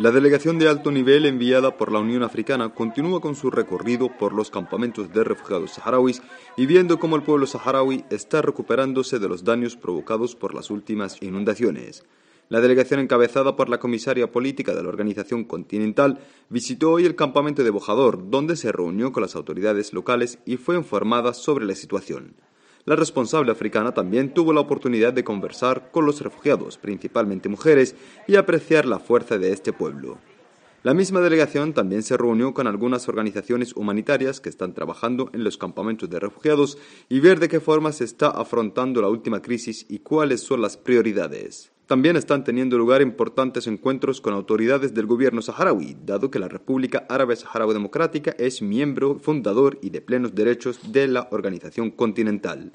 La delegación de alto nivel enviada por la Unión Africana continúa con su recorrido por los campamentos de refugiados saharauis y viendo cómo el pueblo saharaui está recuperándose de los daños provocados por las últimas inundaciones. La delegación encabezada por la comisaria política de la Organización Continental visitó hoy el campamento de Bojador, donde se reunió con las autoridades locales y fue informada sobre la situación. La responsable africana también tuvo la oportunidad de conversar con los refugiados, principalmente mujeres, y apreciar la fuerza de este pueblo. La misma delegación también se reunió con algunas organizaciones humanitarias que están trabajando en los campamentos de refugiados y ver de qué forma se está afrontando la última crisis y cuáles son las prioridades. También están teniendo lugar importantes encuentros con autoridades del gobierno saharaui, dado que la República Árabe Saharaui Democrática es miembro, fundador y de plenos derechos de la organización continental.